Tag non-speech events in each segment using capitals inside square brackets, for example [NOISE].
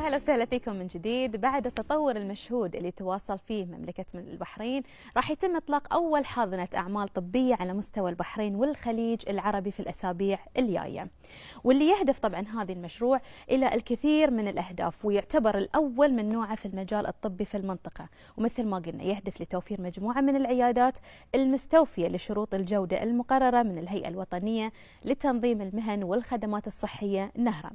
اهلا وسهلا فيكم من جديد بعد التطور المشهود اللي تواصل فيه مملكة من البحرين راح يتم إطلاق أول حاضنة أعمال طبية على مستوى البحرين والخليج العربي في الأسابيع الجاية واللي يهدف طبعا هذا المشروع إلى الكثير من الأهداف ويعتبر الأول من نوعه في المجال الطبي في المنطقة ومثل ما قلنا يهدف لتوفير مجموعة من العيادات المستوفية لشروط الجودة المقررة من الهيئة الوطنية لتنظيم المهن والخدمات الصحية نهرًا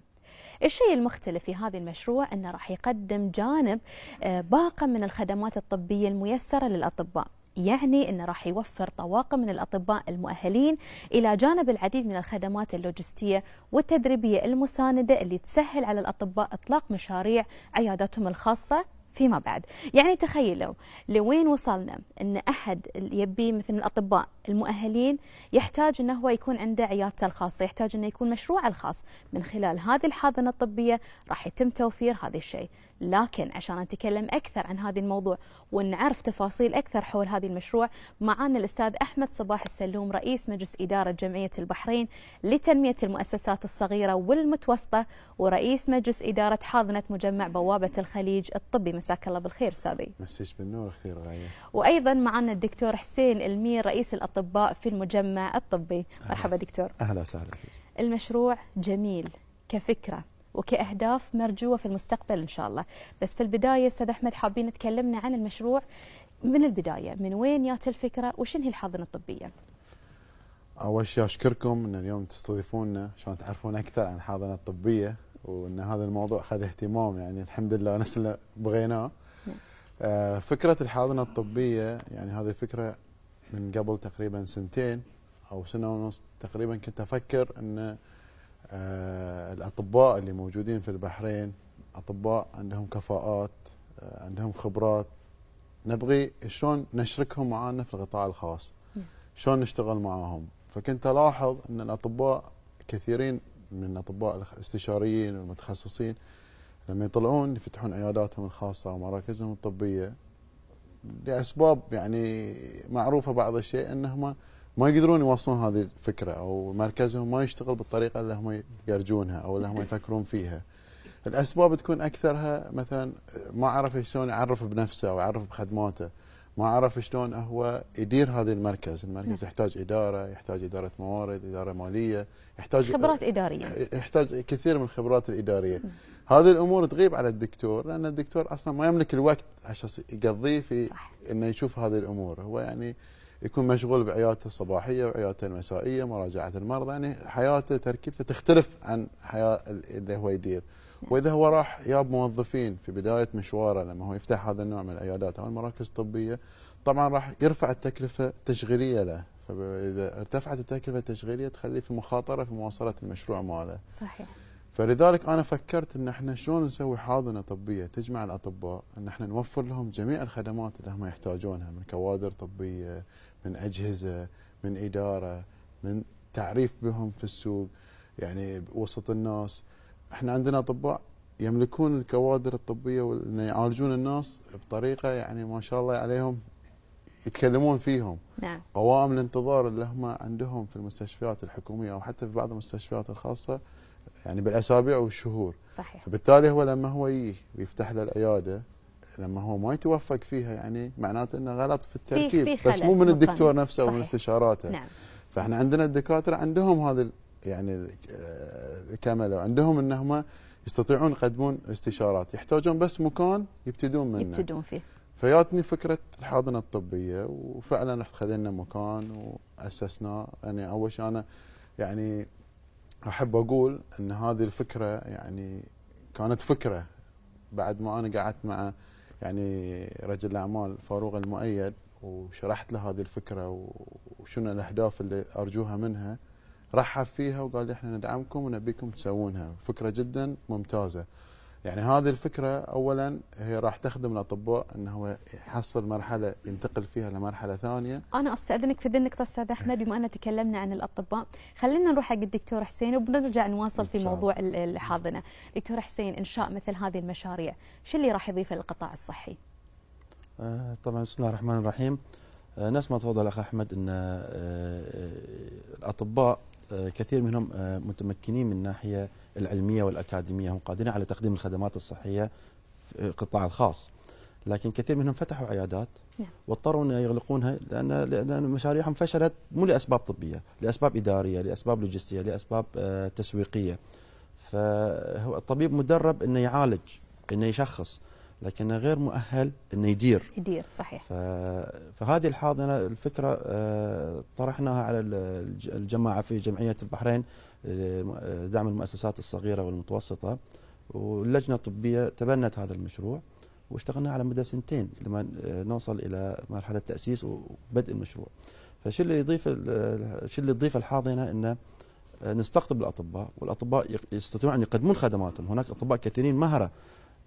الشيء المختلف في هذا المشروع أنه راح يقدم جانب آه، باقة من الخدمات الطبية الميسرة للأطباء يعني انه راح يوفر طواقم من الاطباء المؤهلين الى جانب العديد من الخدمات اللوجستيه والتدريبيه المسانده اللي تسهل على الاطباء اطلاق مشاريع عياداتهم الخاصه فيما بعد يعني تخيلوا لوين وصلنا أن أحد يبي مثل الأطباء المؤهلين يحتاج أنه هو يكون عنده عيادته الخاصة يحتاج أنه يكون مشروعه الخاص من خلال هذه الحاضنة الطبية راح يتم توفير هذا الشيء لكن عشان نتكلم أكثر عن هذا الموضوع ونعرف تفاصيل أكثر حول هذا المشروع معنا الأستاذ أحمد صباح السلوم رئيس مجلس إدارة جمعية البحرين لتنمية المؤسسات الصغيرة والمتوسطة ورئيس مجلس إدارة حاضنة مجمع بوابة الخليج الطبي مساك الله بالخير أستاذي مسيش بالنور كثير غايه وأيضا معنا الدكتور حسين المير رئيس الأطباء في المجمع الطبي مرحبا دكتور أهلا وسهلا فيك المشروع جميل كفكرة وكأهداف مرجوة في المستقبل إن شاء الله بس في البداية أستاذ أحمد حابين تكلمنا عن المشروع من البداية من وين جات الفكرة وشن هي الحاضنة الطبية أول شيء أشكركم أن اليوم تستضيفونا عشان تعرفون أكثر عن الحاضنة الطبية وأن هذا الموضوع أخذ اهتمام يعني الحمد لله [LAUGHS] نفس اللي بغيناه نعم. آه، فكرة الحاضنة الطبية يعني هذه فكرة من قبل تقريبا سنتين أو سنة ونص تقريبا كنت أفكر أنه آه، الاطباء اللي موجودين في البحرين اطباء عندهم كفاءات آه، عندهم خبرات نبغي شلون نشركهم معانا في القطاع الخاص شلون نشتغل معاهم فكنت الاحظ ان الاطباء كثيرين من الاطباء الاستشاريين والمتخصصين لما يطلعون يفتحون عياداتهم الخاصه ومراكزهم الطبيه لاسباب يعني معروفه بعض الشيء انهم ما يقدرون يوصلون هذه الفكره او مركزهم ما يشتغل بالطريقه اللي هم يرجونها او اللي هم [LAUGHS] يفكرون فيها. الاسباب تكون اكثرها مثلا ما عرف شلون يعرف بنفسه او يعرف بخدماته. ما عرف شلون هو يدير هذا المركز، المركز نعم. يحتاج اداره، يحتاج اداره موارد، اداره ماليه، يحتاج خبرات اداريه يحتاج كثير من الخبرات الاداريه. نعم. هذه الامور تغيب على الدكتور لان الدكتور اصلا ما يملك الوقت عشان يقضيه في صح. انه يشوف هذه الامور، هو يعني يكون مشغول بعيادته الصباحيه وعيادته المسائيه مراجعه المرضى يعني حياته تركيبته تختلف عن حياه اللي هو يدير واذا هو راح ياب موظفين في بدايه مشواره لما هو يفتح هذا النوع من العيادات او المراكز الطبيه طبعا راح يرفع التكلفه التشغيليه له فاذا ارتفعت التكلفه التشغيليه تخليه في مخاطره في مواصله المشروع ماله. صحيح. فلذلك انا فكرت ان احنا شلون نسوي حاضنه طبيه تجمع الاطباء ان احنا نوفر لهم جميع الخدمات اللي هم يحتاجونها من كوادر طبيه، من اجهزه من اداره من تعريف بهم في السوق يعني وسط الناس احنا عندنا اطباء يملكون الكوادر الطبيه وأن يعالجون الناس بطريقه يعني ما شاء الله عليهم يتكلمون فيهم نعم. قوائم الانتظار اللي هم عندهم في المستشفيات الحكوميه او حتى في بعض المستشفيات الخاصه يعني بالاسابيع والشهور صحيح فبالتالي هو لما هو يجي ويفتح له العياده لما هو ما يتوفق فيها يعني معناته انه غلط في التركيب فيه فيه بس مو من الدكتور نفسه ومن استشاراته نعم. فاحنا عندنا الدكاتره عندهم هذا يعني الكمل وعندهم انهم يستطيعون يقدمون استشارات يحتاجون بس مكان يبتدون منه يبتدون فيه فياتني فكره الحاضنه الطبيه وفعلا رحت خذينا مكان واسسناه يعني اول شيء انا يعني احب اقول ان هذه الفكره يعني كانت فكره بعد ما انا قعدت مع يعني رجل الاعمال فاروق المؤيد وشرحت له هذه الفكره وشنو الاهداف اللي ارجوها منها رحب فيها وقال احنا ندعمكم ونبيكم تسوونها فكره جدا ممتازه يعني هذه الفكرة أولا هي راح تخدم الأطباء أنه يحصل مرحلة ينتقل فيها لمرحلة ثانية أنا أستأذنك في ذي النقطة أستاذ أحمد بما أن تكلمنا عن الأطباء خلينا نروح حق الدكتور حسين وبنرجع نواصل في موضوع الحاضنة دكتور حسين إنشاء مثل هذه المشاريع شو اللي راح يضيفه للقطاع الصحي؟ آه، طبعا بسم الله الرحمن الرحيم آه، نفس ما تفضل أخ أحمد أن آه، الأطباء آه، كثير منهم آه، متمكنين من الناحية العلمية والأكاديمية هم قادرين على تقديم الخدمات الصحية في القطاع الخاص لكن كثير منهم فتحوا عيادات نعم. واضطروا ان يغلقونها لان مشاريعهم فشلت مو لاسباب طبيه، لاسباب اداريه، لاسباب لوجستيه، لاسباب آه، تسويقيه. فالطبيب مدرب انه يعالج، انه يشخص، لكنه غير مؤهل انه يدير يدير صحيح فهذه الحاضنه الفكره آه، طرحناها على الجماعه في جمعيه البحرين آه، دعم المؤسسات الصغيره والمتوسطه واللجنه الطبيه تبنت هذا المشروع واشتغلنا على مدى سنتين لما آه، نوصل الى مرحله تاسيس وبدء المشروع فشو اللي يضيف شو اللي يضيف الحاضنه انه نستقطب الاطباء والاطباء يستطيعون ان يقدمون خدماتهم هناك اطباء كثيرين مهره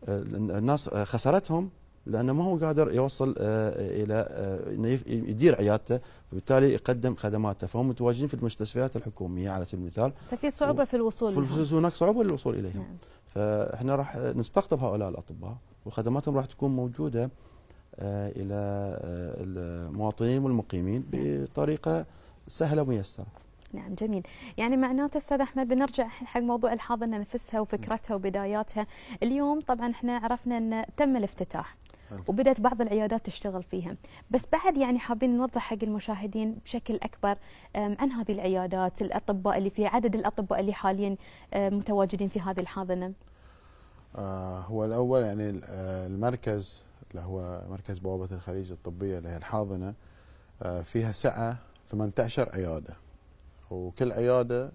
الناس خسرتهم لانه ما هو قادر يوصل آه، الى آه، انه يدير عيادته وبالتالي يقدم خدماته فهم متواجدين في المستشفيات الحكوميه على سبيل المثال ففي صعوبه في الوصول في هناك صعوبه للوصول اليهم نعم. فاحنا راح نستقطب هؤلاء الاطباء وخدماتهم راح تكون موجوده آه، الى المواطنين والمقيمين بطريقه سهله وميسره نعم جميل يعني معناته استاذ احمد بنرجع حق موضوع الحاضنه نفسها وفكرتها وبداياتها اليوم طبعا احنا عرفنا ان تم الافتتاح وبدات بعض العيادات تشتغل فيها بس بعد يعني حابين نوضح حق المشاهدين بشكل اكبر عن هذه العيادات الاطباء اللي فيها عدد الاطباء اللي حاليا متواجدين في هذه الحاضنه آه، هو الاول يعني آه، المركز اللي هو مركز بوابه الخليج الطبيه اللي هي الحاضنه آه، فيها سعه 18 عياده وكل عياده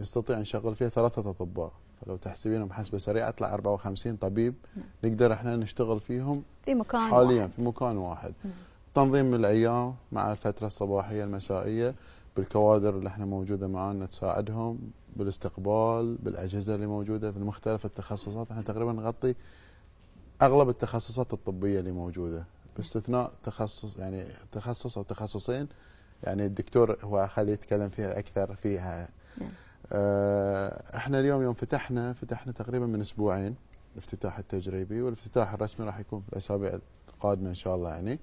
يستطيع نشغل فيها ثلاثه اطباء فلو تحسبينهم محسبه سريعه تطلع 54 طبيب نقدر احنا نشتغل فيهم في مكان حاليا واحد. في مكان واحد تنظيم الايام مع الفتره الصباحيه المسائيه بالكوادر اللي احنا موجوده معانا تساعدهم بالاستقبال بالاجهزه اللي موجوده في مختلف التخصصات احنا تقريبا نغطي اغلب التخصصات الطبيه اللي موجوده باستثناء تخصص يعني تخصص او تخصصين يعني الدكتور هو خليه يتكلم فيها اكثر فيها نعم. آه، احنا اليوم يوم فتحنا فتحنا تقريبا من اسبوعين الافتتاح التجريبي والافتتاح الرسمي راح يكون في الاسابيع القادمه ان شاء الله يعني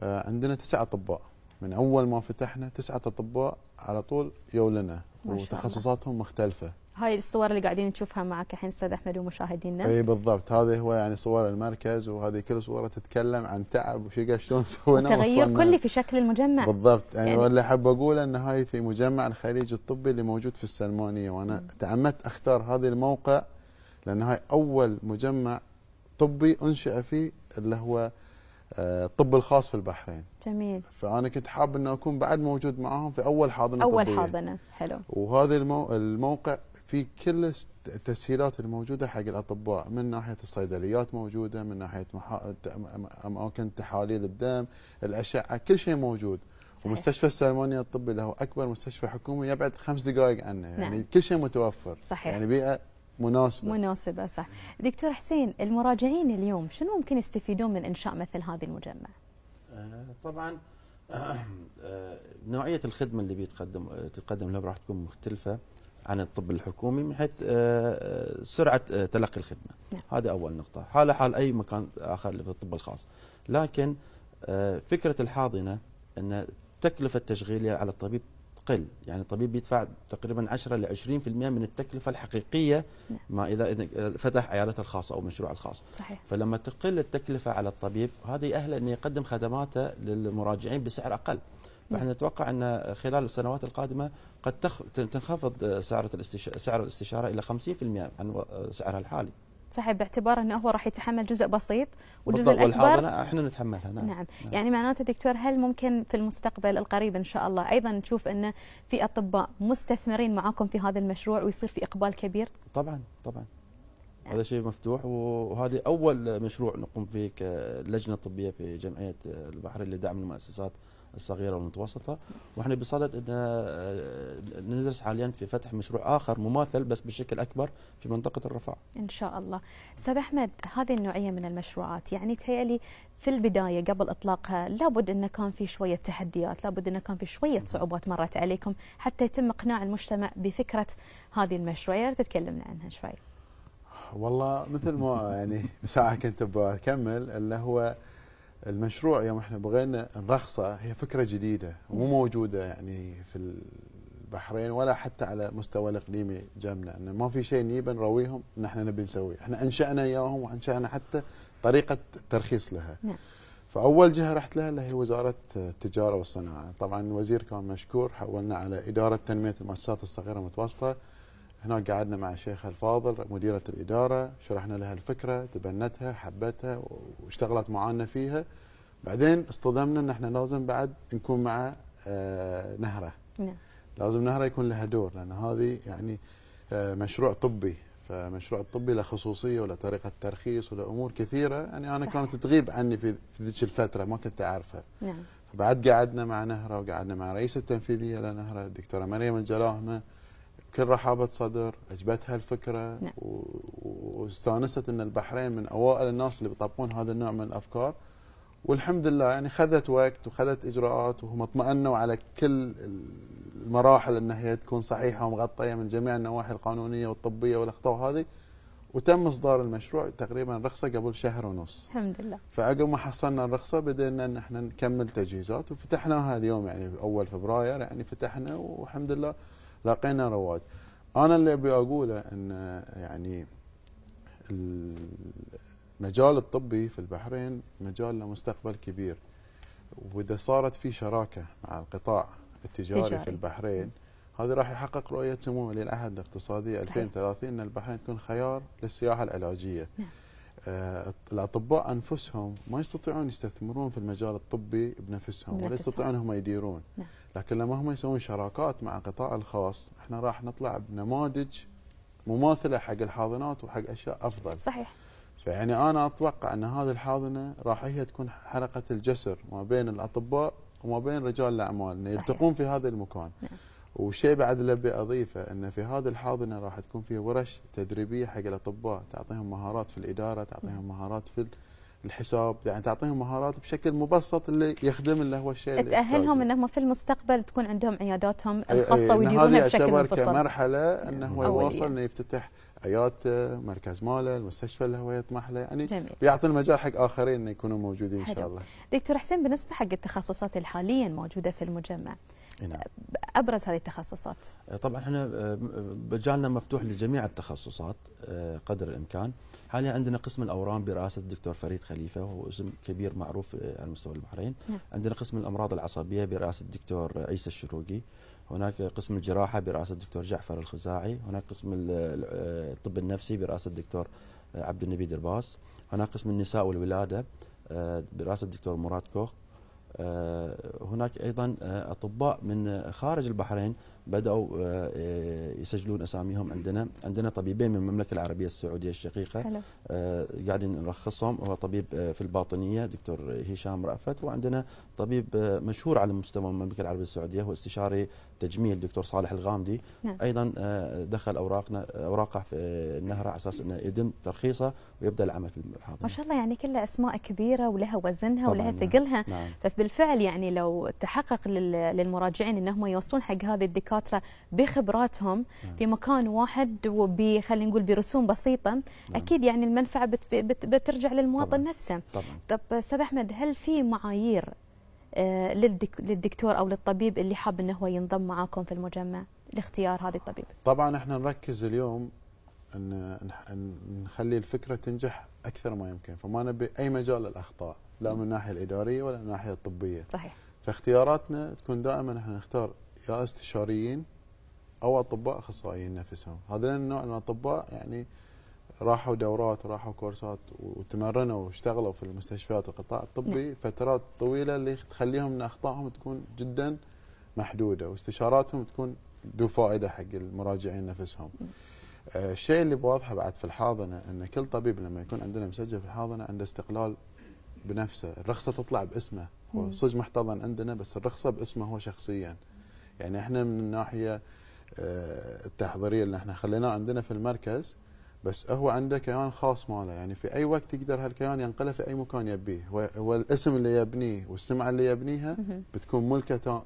آه، عندنا تسعة اطباء من اول ما فتحنا تسعة اطباء على طول يولنا وتخصصاتهم مختلفه هاي الصور اللي قاعدين نشوفها معك الحين استاذ احمد ومشاهدينا اي بالضبط هذه هو يعني صور المركز وهذه كل صوره تتكلم عن تعب وشقة شلون [LAUGHS] سوينا تغير كلي في شكل المجمع بالضبط يعني, يعني احب اقوله ان هاي في مجمع الخليج الطبي اللي موجود في السلمانيه وانا تعمدت اختار هذا الموقع لان هاي اول مجمع طبي انشئ فيه اللي هو آه، الطب الخاص في البحرين جميل فانا كنت حاب ان اكون بعد موجود معاهم في اول حاضنه اول طبية. حاضنه حلو وهذا المو... الموقع في كل التسهيلات الموجوده حق الاطباء من ناحيه الصيدليات موجوده من ناحيه اماكن تحاليل الدم الاشعه كل شيء موجود صحيح. ومستشفى السلمانية الطبي اللي هو اكبر مستشفى حكومي يبعد خمس دقائق عنه يعني نعم. يعني كل شيء متوفر صحيح. يعني بيئه مناسبه مناسبه صح دكتور حسين المراجعين اليوم شنو ممكن يستفيدون من انشاء مثل هذه المجمع آه طبعا [CLEARS THROAT] آه، نوعيه الخدمه اللي بيتقدم تقدم لها راح تكون مختلفه عن الطب الحكومي من حيث آه، آه، سرعه آه، تلقي الخدمه نعم. هذا اول نقطه حاله حال اي مكان اخر في الطب الخاص لكن فكره الحاضنه ان التكلفه التشغيليه على الطبيب تقل يعني الطبيب يدفع تقريبا 10 ل 20% من التكلفه الحقيقيه نعم. ما اذا فتح عيادته الخاصه او مشروعه الخاص صحيح. فلما تقل التكلفه على الطبيب هذه يأهله انه يقدم خدماته للمراجعين بسعر اقل فاحنا نتوقع ان خلال السنوات القادمه قد تنخفض سعر سعر الاستشاره الى 50% عن سعرها الحالي. صحيح باعتبار انه هو راح يتحمل جزء بسيط والجزء الاكبر احنا نتحملها نعم. نعم نعم يعني معناته دكتور هل ممكن في المستقبل القريب ان شاء الله ايضا نشوف انه في اطباء مستثمرين معاكم في هذا المشروع ويصير في اقبال كبير؟ طبعا طبعا نعم. هذا شيء مفتوح وهذه اول مشروع نقوم فيه كلجنه طبيه في جمعيه البحرين لدعم المؤسسات الصغيره والمتوسطه واحنا بصدد ان آه، آه، ندرس حاليا في فتح مشروع اخر مماثل بس بشكل اكبر في منطقه الرفاع ان شاء الله. استاذ احمد هذه النوعيه من المشروعات يعني تهيألي في البدايه قبل اطلاقها لابد انه كان في شويه تحديات، لابد انه كان في شويه نعم. صعوبات مرت عليكم حتى يتم اقناع المجتمع بفكره هذه المشروع، يا تتكلمنا عنها شوي. والله مثل ما يعني [LAUGHS] ساعه كنت بكمل اللي هو المشروع يوم احنا بغينا الرخصه هي فكره جديده مو موجوده يعني في البحرين ولا حتى على مستوى الاقليمي جنبنا انه ما في شيء نيبا نرويهم ان احنا نبي نسويه، احنا انشانا اياهم وانشانا حتى طريقه الترخيص لها. نعم. فاول جهه رحت لها اللي هي وزاره التجاره والصناعه، طبعا الوزير كان مشكور حولنا على اداره تنميه المؤسسات الصغيره والمتوسطه هناك قعدنا مع الشيخ الفاضل مديرة الإدارة شرحنا لها الفكرة تبنتها حبتها واشتغلت معانا فيها بعدين اصطدمنا ان احنا لازم بعد نكون مع آه، نهره نعم. لازم نهره يكون لها دور لان هذه يعني آه، مشروع طبي فمشروع الطبي له خصوصيه وله طريقه ترخيص وله امور كثيره يعني انا صحيح. كانت تغيب عني في ذيك الفتره ما كنت اعرفها نعم. فبعد قعدنا مع نهره وقعدنا مع رئيس التنفيذيه لنهره الدكتوره مريم الجلاهمه بكل رحابه صدر عجبتها الفكره نعم. واستانست ان البحرين من اوائل الناس اللي بيطبقون هذا النوع من الافكار والحمد لله يعني خذت وقت وخذت اجراءات وهم اطمأنوا على كل المراحل ان هي تكون صحيحه ومغطيه من جميع النواحي القانونيه والطبيه والاخطاء هذه وتم اصدار المشروع تقريبا رخصه قبل شهر ونص الحمد لله فعقب ما حصلنا الرخصه بدينا ان احنا نكمل تجهيزات وفتحناها اليوم يعني اول فبراير يعني فتحنا والحمد لله لقينا رواج انا اللي ابي اقوله ان يعني المجال الطبي في البحرين مجال له مستقبل كبير واذا صارت في شراكه مع القطاع التجاري تجاري. في البحرين هذا راح يحقق رؤيه سمو ولي العهد الاقتصاديه 2030 ان البحرين تكون خيار للسياحه العلاجيه نعم. آه، الاطباء انفسهم ما يستطيعون يستثمرون في المجال الطبي بنفسهم ولا يستطيعون هم يديرون نعم. لكن لما هم يسوون شراكات مع القطاع الخاص احنا راح نطلع بنماذج مماثله حق الحاضنات وحق اشياء افضل صحيح فيعني انا اتوقع ان هذه الحاضنه راح هي تكون حلقه الجسر ما بين الاطباء وما بين رجال الاعمال يلتقون في هذا المكان نعم. وشيء بعد اللي اضيفه انه في هذه الحاضنه راح تكون في ورش تدريبيه حق الاطباء تعطيهم مهارات في الاداره تعطيهم مهارات في الحساب يعني تعطيهم مهارات بشكل مبسط اللي يخدم اللي هو الشيء اللي تاهلهم انهم في المستقبل تكون عندهم عياداتهم إيه، إيه، الخاصه ويديرونها بشكل مبسط كمرحله انه هو يواصل انه يفتتح عيادته مركز ماله المستشفى اللي هو يطمح له يعني جميل. بيعطي المجال حق اخرين انه يكونوا موجودين حلو. ان شاء الله دكتور حسين بالنسبه حق التخصصات الحاليه الموجوده في المجمع نعم. ابرز هذه التخصصات آه، طبعا احنا آه، مجالنا مفتوح لجميع التخصصات آه، قدر الامكان حاليا عندنا قسم الاورام برئاسه الدكتور فريد خليفه وهو اسم كبير معروف على مستوى البحرين نعم. عندنا قسم الامراض العصبيه برئاسه الدكتور عيسى الشروقي هناك قسم الجراحه برئاسه الدكتور جعفر الخزاعي هناك قسم الطب النفسي برئاسه الدكتور عبد النبي درباس هناك قسم النساء والولاده برئاسه الدكتور مراد كوخ آه، هناك ايضا آه، اطباء من خارج البحرين بداوا آه، يسجلون اساميهم عندنا عندنا طبيبين من المملكه العربيه السعوديه الشقيقه قاعدين نرخصهم هو طبيب في الباطنيه دكتور هشام رأفت وعندنا طبيب مشهور على مستوى المملكة العربية السعودية هو استشاري تجميل دكتور صالح الغامدي نعم. أيضا آه، دخل أوراقنا أوراقه في النهر على أساس أنه يتم ترخيصه ويبدأ العمل في الحاضنة ما شاء الله يعني كلها أسماء كبيرة ولها وزنها ولها نعم. ثقلها نعم. فبالفعل يعني لو تحقق للمراجعين أنهم يوصلون حق هذه الدكاترة بخبراتهم نعم. في مكان واحد وب خلينا نقول برسوم بسيطة نعم. أكيد يعني المنفعة بت بت بترجع للمواطن طبعًا. نفسه طبعا. طب أستاذ أحمد هل في معايير آه، للدكتور او للطبيب اللي حاب انه هو ينضم معاكم في المجمع لاختيار هذا الطبيب؟ طبعا احنا نركز اليوم ان نخلي الفكره تنجح اكثر ما يمكن فما نبي اي مجال للاخطاء لا من الناحيه الاداريه ولا من الناحيه الطبيه. صحيح. فاختياراتنا تكون دائما احنا نختار يا استشاريين او اطباء اخصائيين نفسهم، هذا النوع من الاطباء يعني راحوا دورات راحوا كورسات وتمرنوا واشتغلوا في المستشفيات والقطاع الطبي نعم. فترات طويله اللي تخليهم ان اخطائهم تكون جدا محدوده واستشاراتهم تكون ذو فائده حق المراجعين نفسهم. نعم. آه الشيء اللي بواضحه بعد في الحاضنه ان كل طبيب لما يكون عندنا مسجل في الحاضنه عنده استقلال بنفسه، الرخصه تطلع باسمه، هو نعم. صج محتضن عندنا بس الرخصه باسمه هو شخصيا. يعني احنا من الناحيه آه، التحضيريه اللي احنا خليناه عندنا في المركز بس هو عنده كيان خاص ماله يعني في اي وقت يقدر هالكيان ينقله في اي مكان يبيه هو, الاسم اللي يبنيه والسمعه اللي يبنيها بتكون ملكه تا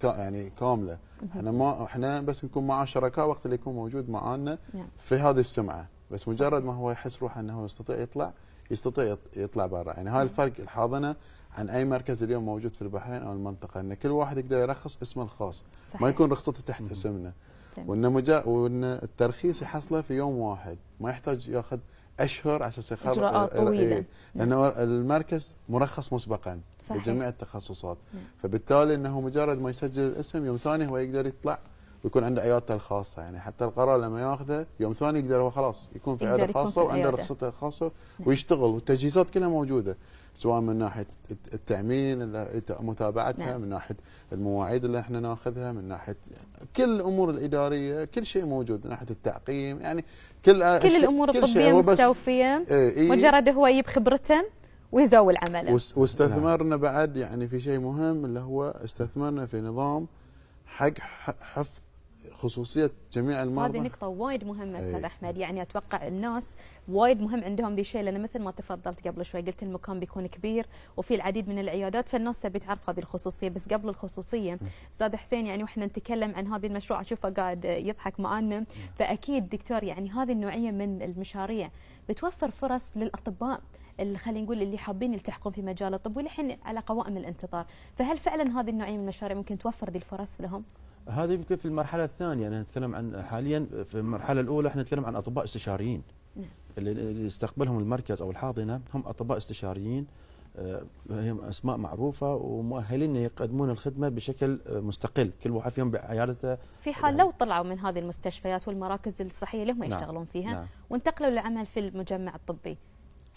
تا يعني كامله احنا ما احنا بس نكون معاه شركاء وقت اللي يكون موجود معانا نعم. في هذه السمعه بس مجرد ما هو يحس روحه انه هو يستطيع يطلع يستطيع يطلع برا يعني هاي نعم. الفرق الحاضنه عن اي مركز اليوم موجود في البحرين او المنطقه ان كل واحد يقدر يرخص اسمه الخاص صحيح. ما يكون رخصته تحت اسمنا تمام. وان مجا... وان الترخيص يحصله في يوم واحد ما يحتاج ياخذ اشهر عشان يخرج اجراءات طويله إيه. نعم. لانه المركز مرخص مسبقا صحيح. لجميع التخصصات مم. نعم. فبالتالي انه مجرد ما يسجل الاسم يوم ثاني هو يقدر يطلع ويكون عنده عيادته الخاصه يعني حتى القرار لما ياخذه يوم ثاني يقدر هو خلاص يكون في عياده خاصه وعنده رخصته الخاصه نعم. ويشتغل والتجهيزات كلها موجوده سواء من ناحيه التامين متابعتها نعم. من ناحيه المواعيد اللي احنا ناخذها من ناحيه كل الامور الاداريه كل شيء موجود من ناحيه التعقيم يعني كل كل الامور الطبيه يعني مستوفيه إيه،, إيه مجرد هو يجيب خبرته ويزاول عمله واستثمرنا نعم. بعد يعني في شيء مهم اللي هو استثمرنا في نظام حق حفظ خصوصيه جميع المرضى هذه نقطه وايد مهمه استاذ إيه. احمد يعني اتوقع الناس وايد مهم عندهم ذي الشيء لان مثل ما تفضلت قبل شوي قلت المكان بيكون كبير وفي العديد من العيادات فالناس تبي تعرف هذه الخصوصيه بس قبل الخصوصيه إيه. استاذ حسين يعني واحنا نتكلم عن هذه المشروع اشوفه قاعد يضحك معانا إيه. فاكيد دكتور يعني هذه النوعيه من المشاريع بتوفر فرص للاطباء خلينا نقول اللي حابين يلتحقون في مجال الطب والحين على قوائم الانتظار فهل فعلا هذه النوعيه من المشاريع ممكن توفر ذي الفرص لهم هذا يمكن في المرحله الثانيه انا نتكلم عن حاليا في المرحله الاولى احنا نتكلم عن اطباء استشاريين نعم. اللي يستقبلهم المركز او الحاضنه هم اطباء استشاريين آه، هم اسماء معروفه ومؤهلين يقدمون الخدمه بشكل مستقل كل واحد فيهم بعيادته في حال لو طلعوا من هذه المستشفيات والمراكز الصحيه اللي هم نعم يشتغلون فيها نعم وانتقلوا للعمل في المجمع الطبي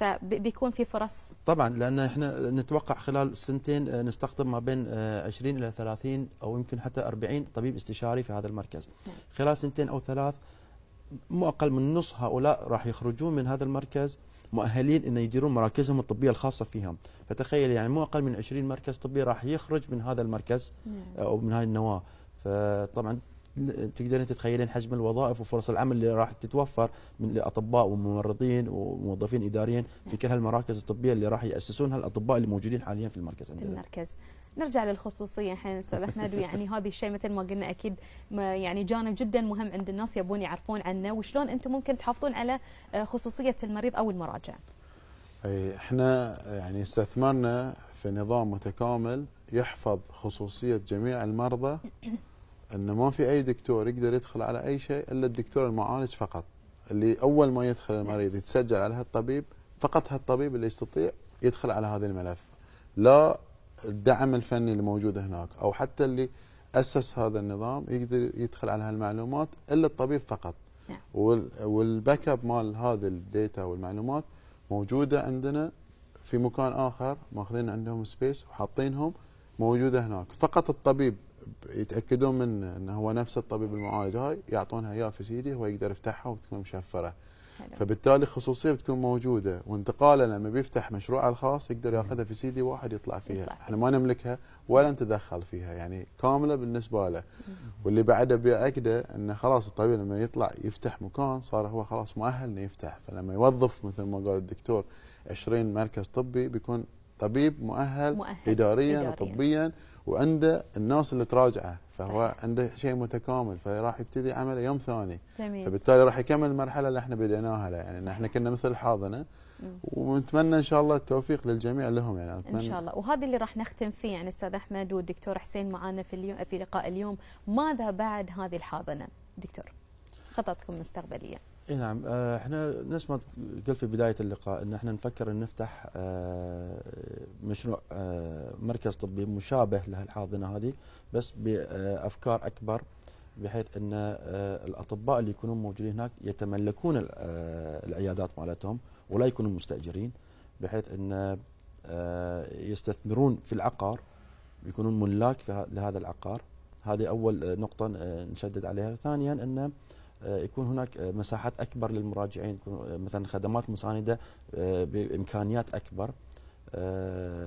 فبيكون في فرص طبعا لان احنا نتوقع خلال سنتين آه، نستقطب ما بين 20 آه، الى 30 او يمكن حتى 40 طبيب استشاري في هذا المركز نعم. خلال سنتين او ثلاث مو اقل من نص هؤلاء راح يخرجون من هذا المركز مؤهلين ان يديرون مراكزهم الطبيه الخاصه فيهم فتخيل يعني مو اقل من 20 مركز طبي راح يخرج من هذا المركز نعم. آه، او من هذه النواه فطبعا تقدرين تتخيلين حجم الوظائف وفرص العمل اللي راح تتوفر من الاطباء وممرضين وموظفين اداريين في كل هالمراكز الطبيه اللي راح ياسسونها الاطباء اللي موجودين حاليا في المركز عندنا. المركز. نرجع للخصوصيه الحين استاذ احمد يعني هذه الشيء مثل ما قلنا اكيد ما يعني جانب جدا مهم عند الناس يبون يعرفون عنه وشلون انتم ممكن تحافظون على آه، خصوصيه المريض او المراجع. اي احنا يعني استثمرنا في نظام متكامل يحفظ خصوصيه جميع المرضى أن ما في أي دكتور يقدر يدخل على أي شيء إلا الدكتور المعالج فقط اللي أول ما يدخل المريض يتسجل على هالطبيب فقط هالطبيب اللي يستطيع يدخل على هذا الملف لا الدعم الفني اللي موجود هناك أو حتى اللي أسس هذا النظام يقدر يدخل على هالمعلومات إلا الطبيب فقط نعم. والباك اب مال هذا الداتا والمعلومات موجوده عندنا في مكان اخر ماخذين عندهم سبيس وحاطينهم موجوده هناك فقط الطبيب يتاكدون من انه هو نفس الطبيب المعالج هاي يعطونها اياه في سيدي هو يقدر يفتحها وتكون مشفره فبالتالي خصوصيه بتكون موجوده وانتقاله لما بيفتح مشروعه الخاص يقدر ياخذها في سيدي واحد يطلع فيها يطلع. احنا ما نملكها ولا نتدخل فيها يعني كامله بالنسبه له واللي بعده بيأكده انه خلاص الطبيب لما يطلع يفتح مكان صار هو خلاص مؤهل انه يفتح فلما يوظف مثل ما قال الدكتور 20 مركز طبي بيكون طبيب مؤهل, مؤهل اداريا, إدارياً. وطبيا وعنده الناس اللي تراجعه فهو صحيح. عنده شيء متكامل فراح يبتدي عمله يوم ثاني جميل. فبالتالي راح يكمل المرحله اللي احنا بديناها له يعني احنا كنا مثل حاضنه ونتمنى ان شاء الله التوفيق للجميع لهم يعني أتمنى ان شاء الله وهذا اللي راح نختم فيه يعني استاذ احمد والدكتور حسين معانا في اليوم في لقاء اليوم ماذا بعد هذه الحاضنه دكتور خططكم المستقبليه اي نعم آه، احنا نفس ما قلت في بدايه اللقاء ان احنا نفكر ان نفتح آه، مشروع آه، مركز طبي مشابه لهالحاضنه هذه بس بافكار اكبر بحيث ان الاطباء اللي يكونون موجودين هناك يتملكون العيادات مالتهم ولا يكونوا مستاجرين بحيث ان يستثمرون في العقار يكونون ملاك لهذا العقار هذه اول نقطه نشدد عليها ثانيا ان آه، يكون هناك آه، مساحات اكبر للمراجعين آه، مثلا خدمات مسانده بامكانيات اكبر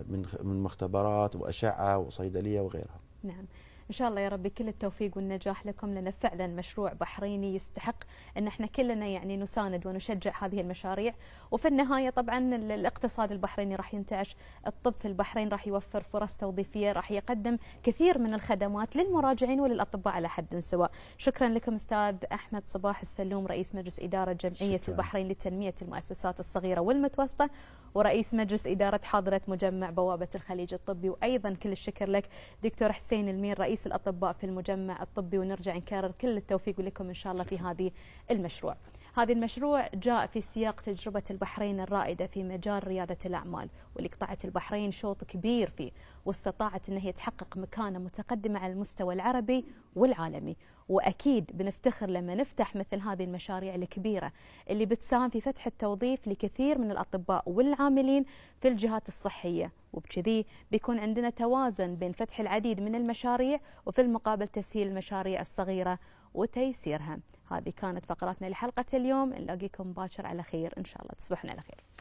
من من مختبرات واشعه وصيدليه وغيرها. نعم. إن شاء الله يا ربي كل التوفيق والنجاح لكم لأن فعلا مشروع بحريني يستحق أن احنا كلنا يعني نساند ونشجع هذه المشاريع وفي النهاية طبعا الاقتصاد البحريني راح ينتعش الطب في البحرين راح يوفر فرص توظيفية راح يقدم كثير من الخدمات للمراجعين وللأطباء على حد سواء شكرا لكم أستاذ أحمد صباح السلوم رئيس مجلس إدارة جمعية شكرا. البحرين لتنمية المؤسسات الصغيرة والمتوسطة ورئيس مجلس إدارة حاضرة مجمع بوابة الخليج الطبي وأيضا كل الشكر لك دكتور حسين المير رئيس رئيس الأطباء في المجمع الطبي ونرجع نكرر كل التوفيق لكم إن شاء الله في هذه المشروع هذا المشروع جاء في سياق تجربة البحرين الرائدة في مجال ريادة الأعمال واللي قطعت البحرين شوط كبير فيه واستطاعت أن هي تحقق مكانة متقدمة على المستوى العربي والعالمي واكيد بنفتخر لما نفتح مثل هذه المشاريع الكبيره اللي بتساهم في فتح التوظيف لكثير من الاطباء والعاملين في الجهات الصحيه وبكذي بيكون عندنا توازن بين فتح العديد من المشاريع وفي المقابل تسهيل المشاريع الصغيره وتيسيرها هذه كانت فقراتنا لحلقه اليوم نلاقيكم باكر على خير ان شاء الله تصبحون على خير